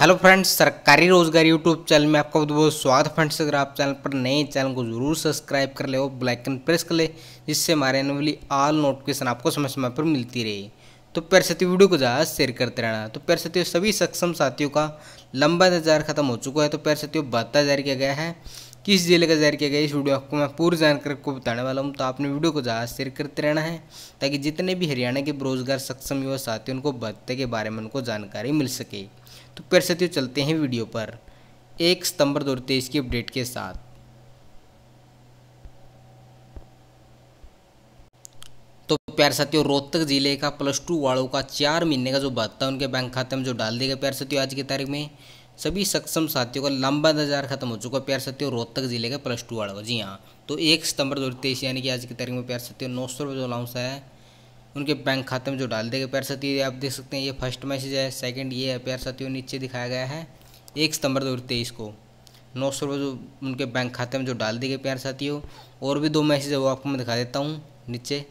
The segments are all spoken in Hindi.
हेलो फ्रेंड्स सरकारी रोजगार यूट्यूब चैनल में आपका बहुत बहुत स्वागत फ्रेंड्स अगर आप चैनल पर नए चैनल को जरूर सब्सक्राइब कर ले और ब्लैकन प्रेस कर ले जिससे हमारे आने वाली ऑल नोटिफिकेशन आपको समय समय पर मिलती रहे तो प्यार सती वीडियो को ज़्यादा शेयर करते रहना तो प्यार सती सभी सक्षम साथियों का लंबा इंतजार खत्म हो चुका है तो प्यार सती भत्ता जारी किया गया है किस जिले का जारी किया गया इस वीडियो आपको मैं पूरी जानकारी को बताने वाला हूँ तो आपने वीडियो को ज़्यादा शेयर करते रहना है ताकि जितने भी हरियाणा के बेरोजगार सक्षम युवा साथी उनको भत्ते के बारे में उनको जानकारी मिल सके तो प्यार साथियों तो चलते हैं वीडियो पर एक सितंबर दो की अपडेट के साथ तो प्यार साथियों रोहतक जिले का प्लस टू वालों का चार महीने का जो भत्ता उनके बैंक खाते में जो डाल दिया गया प्यार साथियों आज की तारीख में सभी सक्षम साथियों का लंबा इंतजार खत्म हो चुका है प्यार साथियों रोहतक जिले का प्लस टू वालों का जी हाँ तो एक सितंबर दो यानी कि आज की तारीख में प्यार साथियों नौ सौ रुपये जो अलाउंस है उनके बैंक खाते में जो डाल देगा प्यार साथियों आप देख सकते हैं ये फर्स्ट मैसेज है सेकंड ये है प्यार साथियों नीचे दिखाया गया है एक सितंबर दो को नौ सौ रुपये जो उनके बैंक खाते में जो डाल गए प्यार साथियों और भी दो मैसेज है वो आपको मैं दिखा देता हूँ नीचे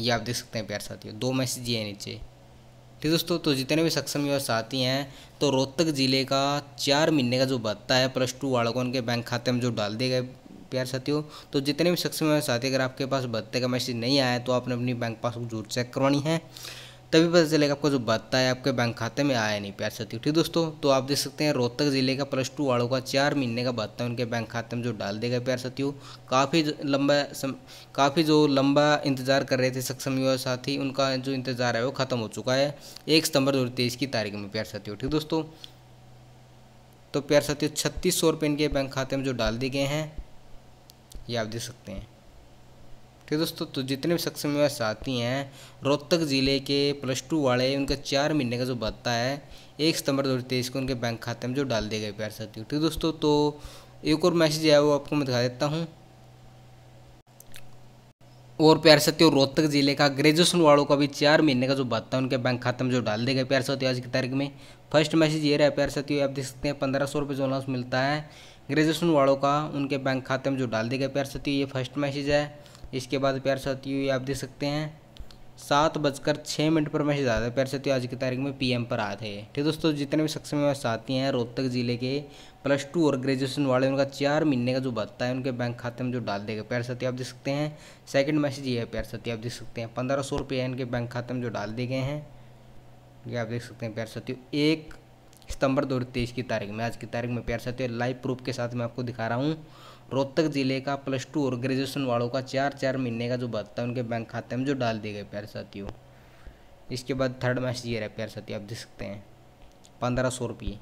ये आप देख सकते हैं प्यार साथियों दो मैसेज ये है नीचे ठीक तो दोस्तों तो जितने भी सक्षम युवा साथी हैं तो रोहतक ज़िले का चार महीने का जो भत्ता है प्लस टू वालों को उनके बैंक खाते में जो डाल दिए गए प्यार साथियों तो जितने भी शख्स में साथी अगर आपके पास भत्ते का मैसेज नहीं आया तो आपने अपनी बैंक पासबुक जरूर चेक करवानी है तभी पता चलेगा आपका जो भत्ता है आपके बैंक खाते में आया नहीं प्यार साथियों ठीक दोस्तों तो आप देख सकते हैं रोहतक जिले का प्लस टू वालों का चार महीने का भत्ता उनके बैंक खाते में जो डाल देगा प्यार साथियों काफ़ी लंबा सम, काफ़ी जो लंबा इंतजार कर रहे थे सक्षम युवा साथी उनका जो इंतजार है वो खत्म हो चुका है एक सितंबर दो की तारीख में प्यार साथियों ठीक दोस्तों तो प्यार साथियों छत्तीस सौ इनके बैंक खाते में जो डाल दिए गए हैं ये आप देख सकते हैं ठीक है दोस्तों तो जितने भी सक्षम निवास साथी हैं रोहतक ज़िले के प्लस टू वाले उनका चार महीने का जो भत्ता है एक सितंबर दो को उनके बैंक खाते में जो डाल दिया गया प्यार साथियों ठीक है दोस्तों तो एक और मैसेज है वो आपको मैं दिखा देता हूँ और प्यार साथियों रोहतक जिले का ग्रेजुएशन वालों का भी चार महीने का जो भत्ता है उनके बैंक खाते में जो डाल देगा प्यार साथियों आज की तारीख में फर्स्ट मैसेज ये रहा है प्यार साथियों आप देख सकते हैं पंद्रह सौ रुपये जो अनाउंस मिलता है ग्रेजुएशन वालों का उनके बैंक खाते में जो डाल देगा प्यार साथियों ये फर्स्ट मैसेज है इसके बाद प्यार साथियों ये आप देख सकते हैं सात बजकर छः मिनट पर मैसेज आया था प्यार साथियों आज की तारीख में पीएम पर आए थे ठीक दोस्तों जितने भी शख्स में साथी हैं रोहतक ज़िले के प्लस टू और ग्रेजुएशन वाले उनका चार महीने का जो भत्ता है उनके बैंक खाते में जो डाल देगा प्यार साथी आप देख सकते हैं सेकंड मैसेज ये है प्यार साथी आप देख सकते हैं पंद्रह सौ रुपये इनके बैंक खाते में जो डाल दिए गए हैं ये आप देख सकते हैं प्यार साथियों एक सितंबर 2023 की तारीख में आज की तारीख में प्यार साथियों लाइव प्रूफ के साथ मैं आपको दिखा रहा हूँ रोहतक जिले का प्लस टू और ग्रेजुएशन वालों का चार चार महीने का जो भत्ता उनके बैंक खाते में जो डाल दिए गए प्यार साथियों इसके बाद थर्ड मैच ये रहा प्यार साथी आप देख सकते हैं पंद्रह सौ रुपये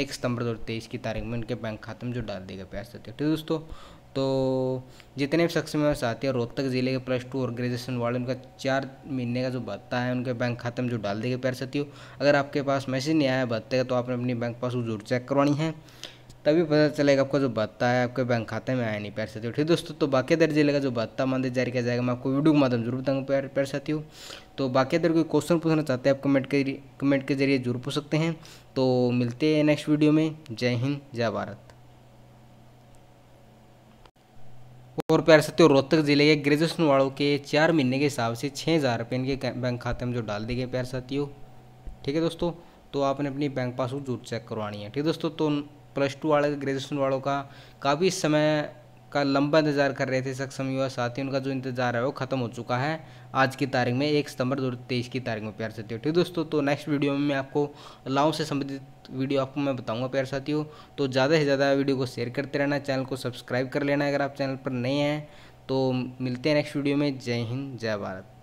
एक सितंबर दो की तारीख में उनके बैंक खाते में जो डाल दिए गए प्यार साथियों ठीक तो है दोस्तों तो जितने भी शख्स में साथी हैं रोहतक ज़िले के प्लस टू और ग्रेजुएशन वाले उनका चार महीने का जो भत्ता है उनके बैंक खाते में जो डाल देंगे पैर साथियों अगर आपके पास मैसेज नहीं आया भत्ते का तो आपने अपनी बैंक पासबुक जरूर चेक करवानी है तभी पता चलेगा आपका जो भत्ता है आपके बैंक खाते में आया नहीं पैर साथियों ठीक दोस्तों तो बाकी दर जिले का जो भत्ता मानदेय जारी किया जाएगा मैं आपको वीडियो के माध्यम जरूर बताऊँगा पैर पैर साथियों तो बाकी बाकेदार कोई क्वेश्चन पूछना चाहते हैं आप कमेंट के कमेंट के जरिए जरूर पूछ सकते हैं तो मिलते हैं नेक्स्ट वीडियो में जय हिंद जय भारत और प्यार सकते रोहतक ज़िले के ग्रेजुएशन वालों के चार महीने के हिसाब से छः हज़ार रुपये इनके बैंक खाते में जो डाल दिए गए प्यार साथियों ठीक है दोस्तों तो आपने अपनी बैंक पासबुक जरूर चेक करवानी है ठीक है दोस्तों तो प्लस टू वाले ग्रेजुएशन वालों का काफ़ी समय का लंबा इंतजार कर रहे थे सक्षम युवा साथी उनका जो इंतजार है वो खत्म हो चुका है आज की तारीख में एक सितंबर दो तेईस की तारीख में प्यार साथियों ठीक दोस्तों तो नेक्स्ट वीडियो में मैं आपको लाओ से संबंधित वीडियो आपको मैं बताऊंगा प्यार साथियों तो ज़्यादा से ज़्यादा वीडियो को शेयर करते रहना चैनल को सब्सक्राइब कर लेना अगर आप चैनल पर नए हैं तो मिलते हैं नेक्स्ट वीडियो में जय हिंद जय भारत